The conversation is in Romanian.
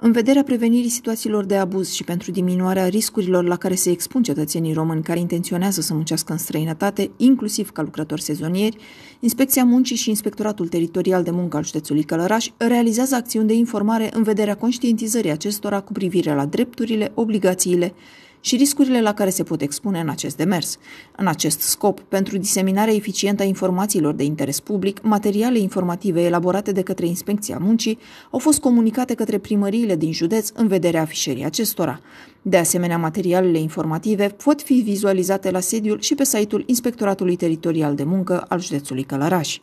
În vederea prevenirii situațiilor de abuz și pentru diminuarea riscurilor la care se expun cetățenii români care intenționează să muncească în străinătate, inclusiv ca lucrători sezonieri, Inspecția Muncii și Inspectoratul Teritorial de Muncă al județului Călăraș realizează acțiuni de informare în vederea conștientizării acestora cu privire la drepturile, obligațiile și riscurile la care se pot expune în acest demers. În acest scop, pentru diseminarea eficientă a informațiilor de interes public, materiale informative elaborate de către Inspecția Muncii au fost comunicate către primăriile din județ în vederea afișării acestora. De asemenea, materialele informative pot fi vizualizate la sediul și pe site-ul Inspectoratului Teritorial de Muncă al județului Călăraș.